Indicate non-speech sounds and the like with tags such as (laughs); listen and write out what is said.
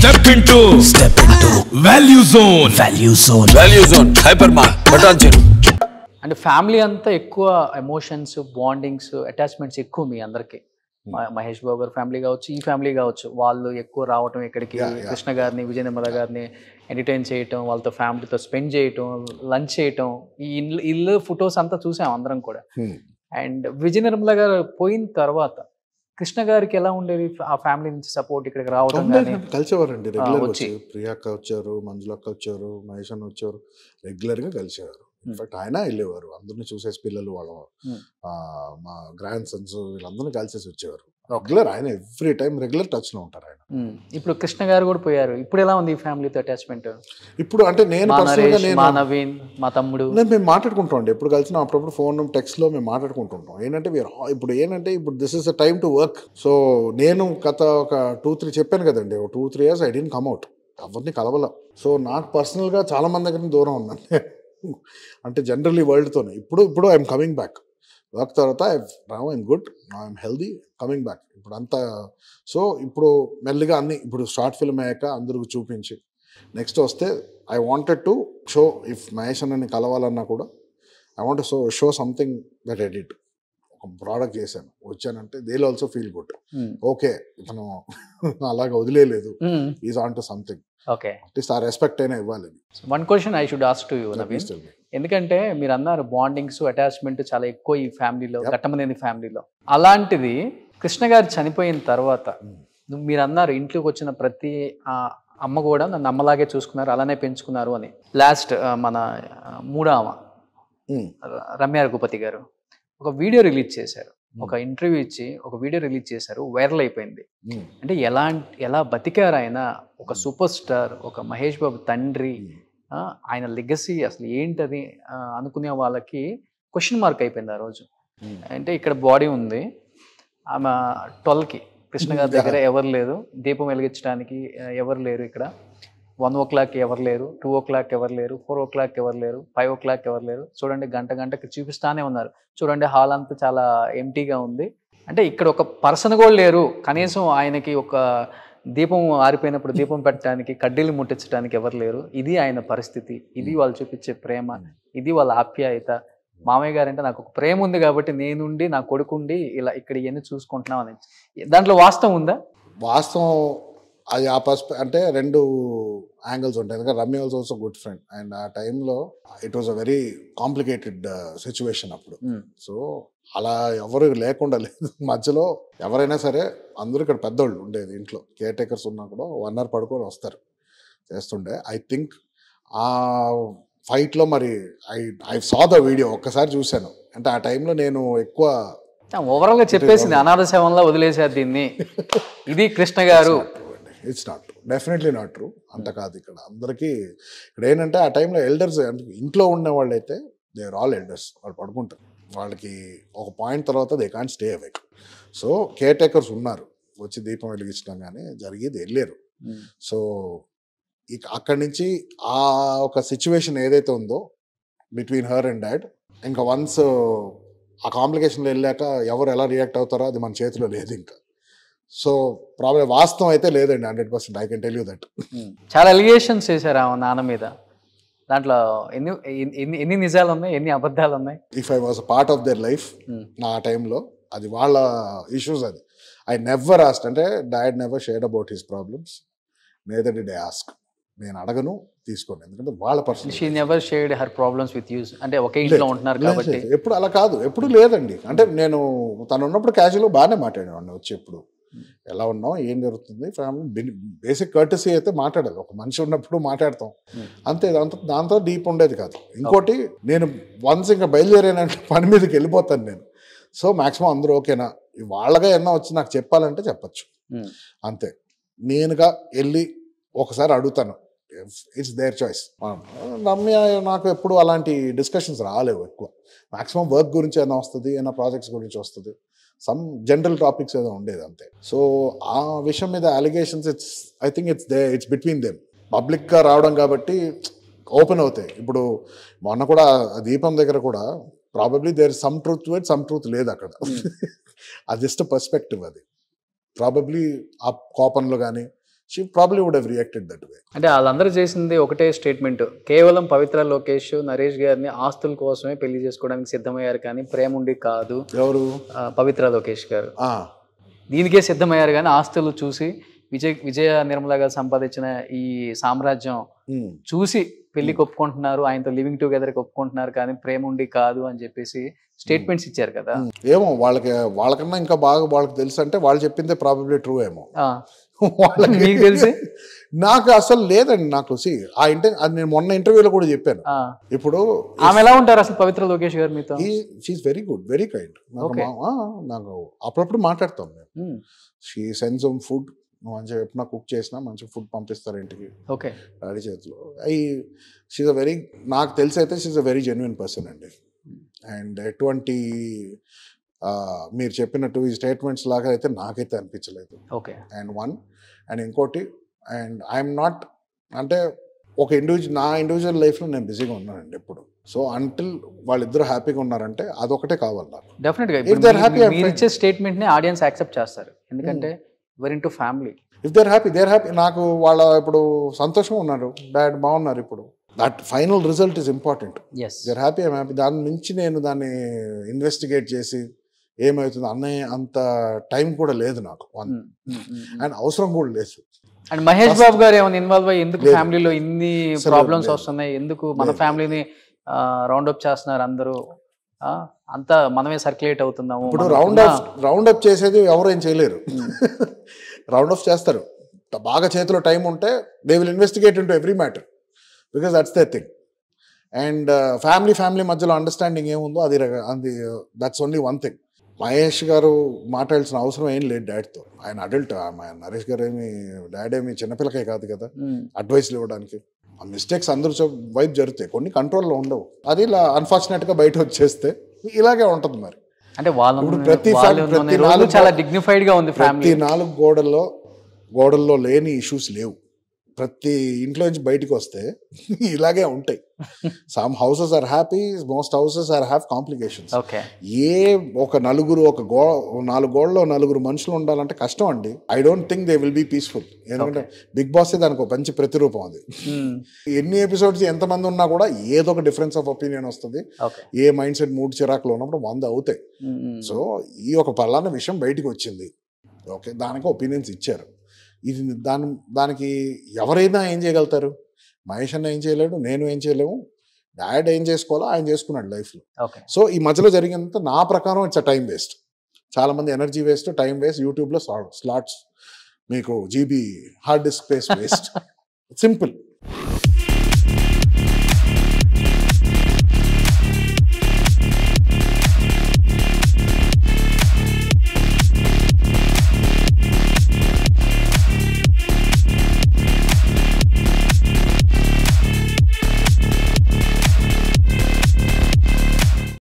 Step into step into value zone value zone value zone hyper మార్ and family అంతా ఎక్కువ emotions bondings attachments ఎక్కువ మీ అందరికి hmm. Mahesh బాబు గారి ఫ్యామిలీ కావచ్చు ఈ ఫ్యామిలీ కావచ్చు వాళ్ళు ఎక్కువ రావటం ఇక్కడికి కృష్ణ గారిని విజయ నిర్మల గారిని ఎంటర్టైన్ చేయటం వాళ్ళతో ఫ్యామిలీతో స్పెండ్ చేయటం లంచ్ చేయటం ఈ ఇల్లు ఇల్లు ఫొటోస్ అంతా చూసాం అందరం కూడా అండ్ hmm. విజయ నిర్మల గారు పోయిన తర్వాత కృష్ణ గారికి ఎలా ఉండేది ఆ ఫ్యామిలీ నుంచి సపోర్ట్ ఇక్కడికి రావడం కలిసేవారండి రెగ్యులర్ వచ్చి ప్రియాక్క వచ్చారు అక్క వచ్చారు మహేష్ అన్న వచ్చారు రెగ్యులర్ గా కలిసేవారు ఇన్ఫాక్ట్ ఆయన వెళ్ళేవారు అందరిని చూసేసి పిల్లలు వాళ్ళ మా గ్రాండ్ సన్స్ వీళ్ళందరినీ కలిసేసి వచ్చేవారు రెగ్యులర్ ఆయన ఎవ్రీ టైం రెగ్యులర్ టచ్లో ఉంటారు ఆయన hmm. ఇప్పుడు కృష్ణ గారు కూడా పోయారు ఇప్పుడు ఎలా ఉంది ఫ్యామిలీతో అటాచ్మెంట్ ఇప్పుడు అంటే నేను మా నవీన్ మా తమ్ముడు నేను మేము మాట్లాడుకుంటాం ఇప్పుడు కలిసిన అప్పుడప్పుడు ఫోన్ లో మేము మాట్లాడుకుంటుంటాం ఏంటంటే ఇప్పుడు ఏంటంటే ఇప్పుడు this is a time to work so నేను గత ఒక టూ త్రీ చెప్పాను కదండి ఒక two three years I didn't come out ఎవరిని కలవల సో నాకు పర్సనల్గా చాలా మంది దగ్గర దూరం ఉన్నాను (laughs) అంటే జనరల్లీ వరల్డ్తోనే ఇప్పుడు ఇప్పుడు ఐఎమ్ కమింగ్ బ్యాక్ వర్క్ తర్వాత now I'm good now I'm healthy coming back ఇప్పుడు అంతా సో ఇప్పుడు మెల్లిగా అన్ని ఇప్పుడు షార్ట్ ఫిల్మ్ అయ్యాక అందరికి చూపించి నెక్స్ట్ వస్తే I wanted to show if Mahesh అన్నని కలవాలన్నా కూడా I want show show something that edit ఒక ప్రోడక్ట్ చేశాను వచ్చానంటే they also feel good okay ఇతను అలాగ వదిలేదు is on to something okay ఆ రెస్పెక్ట్ అయినా ఇవ్వాలి one question I should asked to ఎందుకంటే మీరు అన్నారు బాండింగ్స్ అటాచ్మెంట్ చాలా ఎక్కువ ఈ ఫ్యామిలీలో ఘట్టమనేది ఫ్యామిలీలో అలాంటిది కృష్ణ గారు చనిపోయిన తర్వాత hmm. మీరు అన్నారు ఇంట్లోకి వచ్చిన ప్రతి ఆ అమ్మ కూడా నన్ను అమ్మలాగే చూసుకున్నారు అలానే పెంచుకున్నారు అని లాస్ట్ మన మూడవ hmm. రమ్య రఘుపతి గారు ఒక వీడియో రిలీజ్ చేశారు ఒక ఇంటర్వ్యూ ఇచ్చి ఒక వీడియో రిలీజ్ చేశారు వైరల్ అయిపోయింది అంటే ఎలా ఎలా బతికారు ఆయన ఒక సూపర్ స్టార్ ఒక మహేష్ బాబు తండ్రి ఆయన లెగసీ అసలు ఏంటది అనుకునే వాళ్ళకి క్వశ్చన్ మార్క్ అయిపోయింది ఆ రోజు అంటే ఇక్కడ బాడీ ఉంది ఆమె ట్వెల్వ్కి కృష్ణ గారి దగ్గర ఎవరు లేరు దీపం వెలిగించడానికి ఎవరు లేరు ఇక్కడ వన్ ఓ క్లాక్ ఎవరు లేరు టూ ఓ క్లాక్ ఎవరు లేరు ఫోర్ ఓ క్లాక్ ఎవరు లేరు ఫైవ్ ఓ క్లాక్ ఎవరు లేరు చూడండి గంట గంటకి చూపిస్తానే ఉన్నారు చూడండి హాల్ అంతా చాలా ఎంటీగా ఉంది అంటే ఇక్కడ ఒక పర్సన్ కూడా లేరు కనీసం ఆయనకి ఒక దీపం ఆరిపోయినప్పుడు దీపం పెట్టడానికి కడ్డీలు ముట్టించడానికి ఎవరు లేరు ఇది ఆయన పరిస్థితి ఇది వాళ్ళు చూపించే ప్రేమ ఇది వాళ్ళ ఆప్యాయత మామయ్య గారు అంటే నాకు ఒక ప్రేమ ఉంది కాబట్టి నేనుండి నా కొడుకుండి ఇలా ఇక్కడ ఇవన్నీ చూసుకుంటున్నాం అని దాంట్లో వాస్తవం ఉందా వాస్తవం అది ఆ పర్స్పె అంటే రెండు యాంగిల్స్ ఉంటాయి ఎందుకంటే Ramya was also good friend and ఆ టైంలో it was a very complicated situation అప్పుడు సో అలా ఎవరు లేకుండా లేదు (laughs) మధ్యలో ఎవరైనా సరే అందరూ ఇక్కడ పెద్దోళ్ళు ఉండేది ఇంట్లో కేర్ టేకర్స్ ఉన్నా కూడా వన్ అవర్ పడుకొని వస్తారు చేస్తుండే ఐ థింక్ ఆ ఫైట్లో మరి I I saw the video ఒక్కసారి చూశాను అంటే ఆ టైంలో నేను ఎక్కువ ఓవరాల్గా చెప్పేసింది అనాథ సేవంలో వదిలేశారు దీన్ని (laughs) ఇది కృష్ణ గారు it's not true definitely not true అంత hmm. కాదు ఇక్కడ అందరికీ ఇక్కడ ఏంటంటే ఆ టైంలో ఎల్డర్స్ ఇంట్లో ఉన్న వాళ్ళైతే దే ఆర్ ఆల్ ఎల్డర్స్ వాళ్ళు పడుకుంటారు వాళ్ళకి ఒక పాయింట్ తర్వాత they can stay awake so caretakers ఉన్నారు వచ్చి దీపం వెలిగించడం కానీ జరిగేది వెళ్ళారు సో hmm. ఇక అక్కడి నుంచి ఆ ఒక సిచ్యువేషన్ ఏదైతే ఉందో బిట్వీన్ హర్ అండ్ డాడ్ ఇంకా వన్స్ ఆ కాంప్లికేషన్లో వెళ్ళాక ఎవరు ఎలా రియాక్ట్ అవుతారో అది మన చేతిలో లేదు ఇంకా సో ప్రాబ్లం వాస్తవం అయితే లేదండి hundred percent I can tell you that చాలా ఎలిగేషన్స్ చేశారు ఆ నాన్న మీద దాంట్లో ఎన్ని ఎన్ని ఎన్ని నిజాలు ఉన్నాయి ఎన్ని అబద్ధాలు ఉన్నాయి if I was part of their life నా టైంలో అది వాళ్ళ ఇష్యూస్ అది ఐ నెవర్ ఆస్క్ అంటే dad never share about his problems neither did ask నేను అడగను తీసుకోండి ఎందుకంటే వాళ్ళ person she never shared her problems with us అంటే ఒకే ఇంట్లో ఉంటున్నారు కాబట్టి ఎప్పుడు అలా కాదు ఎప్పుడు లేదండి అంటే నేను తను ఉన్నప్పుడు క్యాజువల్గా బాగానే మాట్లాడేవాడిని వచ్చి ఎప్పుడు ఎలా ఉన్నాం ఏం జరుగుతుంది ఫ్యామిలీ బేసిక్ కర్టసీ అయితే మాట్లాడాలి ఒక మనిషి ఉన్నప్పుడు మాట్లాడతాం అంతే దాంతో దాంతో డీప్ ఉండేది కాదు ఇంకోటి నేను వన్స్ ఇంకా బయలుదేరానంటే పని మీదకి వెళ్ళిపోతాను నేను సో మాక్సిమం అందరూ ఓకేనా వాళ్ళగా ఏమన్నా వచ్చి నాకు చెప్పాలంటే చెప్పచ్చు అంతే నేనుగా వెళ్ళి ఒకసారి అడుగుతాను ఇట్స్ దేర్ చాయిస్ నమ్మి నాకు ఎప్పుడు అలాంటి డిస్కషన్స్ రాలేవు ఎక్కువ మాక్సిమం వర్క్ గురించి ఏమైనా వస్తుంది ఏమైనా ప్రాజెక్ట్స్ గురించి వస్తుంది సమ్ జనరల్ టాపిక్స్ ఏదో ఉండేది అంతే సో ఆ విషయం మీద allegations it's I think it's they it's between them పబ్లిక్గా రావడం కాబట్టి ఓపెన్ అవుతాయి ఇప్పుడు మొన్న కూడా దీపం దగ్గర కూడా probably there some truth what some truth లేదు అక్కడ hmm. (laughs) అది జస్ట్ పర్స్పెక్టివ్ అది ప్రాబబ్లీ ఆ కోపంలో కానీ she probably would have reacted that way అంటే వాళ్ళందరూ చేసింది ఒకటే స్టేట్మెంట్ కేవలం పవిత్ర లోకేష్ నరేష్ గారిని ఆస్తుల కోసమే పెళ్లి చేసుకోవడానికి సిద్ధమయ్యారు కానీ ప్రేమ ఉండి కాదు ఎవరు పవిత్ర లోకేష్ గారు దీనికే సిద్ధమయ్యారు కానీ ఆస్తులు చూసి విజయ్ విజయ నిర్మల గారు సంపాదించిన ఈ సామ్రాజ్యం చూసి పెళ్లి ఒప్పుకుంటున్నారు ఆయనతో లివింగ్ టుగెదర్ ఒప్పుకుంటున్నారు కానీ ప్రేమ ఉండి కాదు అని చెప్పేసి స్టేట్మెంట్స్ ఇచ్చారు కదా ఏమో వాళ్ళకి వాళ్ళకన్నా ఇంకా బాగా వాళ్ళకి తెలుసు అంటే వాళ్ళు చెప్పిందే ప్రాబబ్లీ ట్రూ ఏమో వాళ్ళకి మీకు తెలిసి నాకు అసలు లేదండి నాకు ఆ ఇంటర్ నేను మొన్న ఇంటర్వ్యూలో కూడా చెప్పాను ఇప్పుడు ఆమె ఎలా ఉంటారు అసలు పవిత్ర లోకేష్ గారు మీతో she's very good very kind నాకు అప్పుడప్పుడు మాట్లాడతాం మేము షీ సెన్స్ సమ్ ఫుడ్ మంచిగా ఎప్పుడన్నా కుక్ చేసినా మంచి ఫుడ్ పంపిస్తారు ఇంటికి ఓకే డాడీ చేతిలో ఐ షీజ్ అ వెరీ నాకు తెలిసి అయితే she's a very genuine person అండి అండ్ hmm. ఎటువంటి మీరు చెప్పినట్టు ఈ స్టేట్మెంట్స్ లాగా అయితే నాకైతే అనిపించలేదు ఓకే అండ్ వన్ అండ్ ఇంకోటి అండ్ ఐఎమ్ నాట్ అంటే ఒక ఇండివిజువల్ నా ఇండివిజువల్ లైఫ్లో నేను బిజీగా ఉన్నానండి ఎప్పుడు సో అంటిల్ వాళ్ళిద్దరు హ్యాపీగా ఉన్నారంటే అదొకటే కావాలి నాకు డెఫినెట్గా స్టేట్మెంట్ని ఆడియన్స్ యాక్సెప్ట్ చేస్తారు ఎందుకంటే where in to family if they're happy they're happy నాకు వాళ్ళ ఇప్పుడు సంతోషం ఉన్నారు డాడ్ బాగున్నారు ఇప్పుడు that final result is important they're happy I'm happy దాని నుంచి నేను దాన్ని ఇన్వెస్టిగేట్ చేసి ఏమవుతుంది అన్నయ్య అంత టైం కూడా లేదు నాకు అండ్ అవసరం కూడా లేదు అండ్ మహేష్ బాబు గారు ఏమైనా ఇన్వాల్వ్ అయ్యి ఎందుకు ఫ్యామిలీలో ఇన్ని ప్రాబ్లమ్స్ వస్తున్నాయి ఎందుకు మన ఫ్యామిలీని రౌండప్ చేస్తున్నారు అందరూ అంతా మనమే సర్క్యులేట్ అవుతున్నాము ఇప్పుడు రౌండ్ అప్ రౌండ్ అప్ చేసేది ఎవరేం చేయలేరు రౌండ్ అప్ (laughs) చేస్తారు బాగా చేతిలో టైం ఉంటే they will investigate in to every matter because that's the thing and family family మధ్యలో అండర్స్టాండింగ్ ఏముందో అది అది that's only one thing Mahesh గారు మాట్లాడాల్సిన అవసరం ఏం లేదు డాడీతో ఆయన అడల్ట్ నరేష్ గారు ఏమి డాడీ ఏమి చిన్నపిల్లకే కాదు కదా అడ్వైస్ ఇవ్వడానికి ఆ మిస్టేక్స్ అందరూ వైపు జరుగుతాయి కొన్ని కంట్రోల్లో ఉండవు అది ఇలా అన్ఫార్చునేట్ గా బయట వచ్చేస్తే ఇలాగే ఉంటుంది మరి అంటే వాళ్ళు ప్రతి ప్రతి నాలుగు చాలా గా ఉంది ప్రతి నాలుగు గోడల్లో గోడల్లో లేని ఇష్యూస్ లేవు ప్రతి నుంచి బయటకు వస్తే ఇలాగే ఉంటాయి some houses are happy most houses are have complications ఏ ఒక నలుగురు ఒక గో నాలుగు గోడలో నలుగురు మనుషులు ఉండాలంటే కష్టం అండి I don't think they will be peaceful ఎందుకంటే బిగ్ బాస్ దానికి ఒక మంచి ప్రతిరూపం అది hmm. ఎన్ని ఎపిసోడ్స్ ఎంతమంది ఉన్నా కూడా ఏదో ఒక డిఫరెన్స్ ఆఫ్ ఒపీనియన్ వస్తుంది ఏ మైండ్ సెట్ మూడు చిరాకులు ఉన్నప్పుడు వంద అవుతాయి సో hmm. ఈ ఒక పలానా విషయం బయటకు వచ్చింది ఓకే దానికి ఒపీనియన్స్ ఇచ్చారు ఇది దాని దానికి ఎవరైనా ఏం చేయగలుగుతారు మహేష్ అన్న ఏం చేయలేడు నేను ఏం చేయలేము డాడ్ ఏం చేసుకోవాలో ఆయన చేసుకున్నాడు లైఫ్లో సో ఈ మధ్యలో జరిగినంత నా ప్రకారం ఇట్స్ అ టైం వేస్ట్ చాలామంది ఎనర్జీ వేస్ట్ టైం వేస్ట్ యూట్యూబ్లో స్లాట్స్ మీకు GB hard disk space waste (laughs) simple